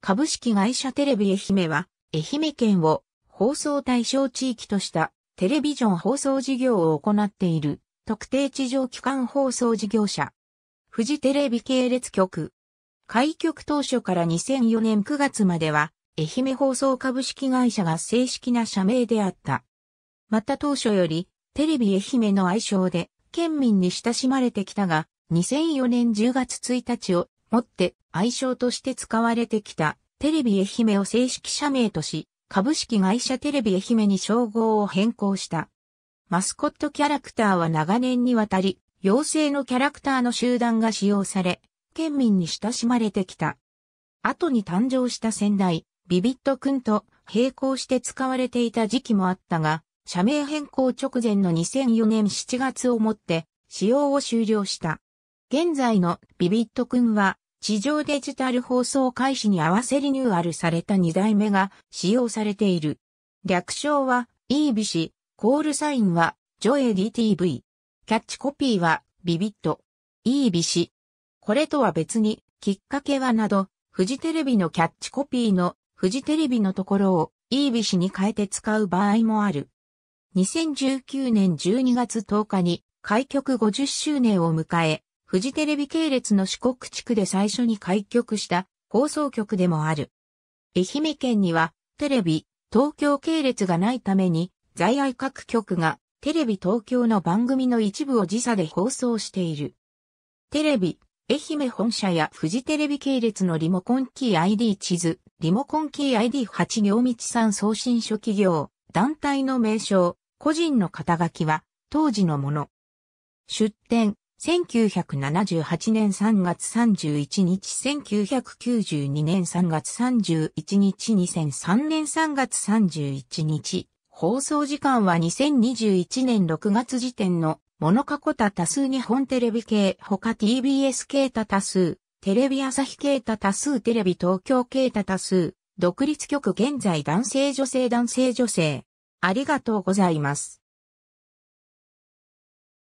株式会社テレビ愛媛は、愛媛県を放送対象地域としたテレビジョン放送事業を行っている特定地上機関放送事業者。富士テレビ系列局。開局当初から2004年9月までは、愛媛放送株式会社が正式な社名であった。また当初より、テレビ愛媛の愛称で、県民に親しまれてきたが、2004年10月1日をもって愛称として使われてきたテレビ愛媛を正式社名とし、株式会社テレビ愛媛に称号を変更した。マスコットキャラクターは長年にわたり、妖精のキャラクターの集団が使用され、県民に親しまれてきた。後に誕生した先代、ビビットくんと並行して使われていた時期もあったが、社名変更直前の2004年7月をもって使用を終了した。現在のビビットくんは、地上デジタル放送開始に合わせリニューアルされた2代目が使用されている。略称は、イービシ、コールサインは、ジョエ DTV。キャッチコピーは、ビビット。イービシ。これとは別に、きっかけはなど、フジテレビのキャッチコピーの、フジテレビのところを、イービシに変えて使う場合もある。2019年12月10日に、開局50周年を迎え、フジテレビ系列の四国地区で最初に開局した放送局でもある。愛媛県にはテレビ、東京系列がないために在愛各局がテレビ東京の番組の一部を時差で放送している。テレビ、愛媛本社やフジテレビ系列のリモコンキー ID 地図、リモコンキー ID8 行道さん送信書企業、団体の名称、個人の肩書きは当時のもの。出展。1978年3月31日、1992年3月31日、2003年3月31日、放送時間は2021年6月時点の、モノカコタ多数日本テレビ系、他 TBS 系多多数、テレビ朝日系多多数、テレビ東京系多多数、独立局現在男性女性男性女性。ありがとうございます。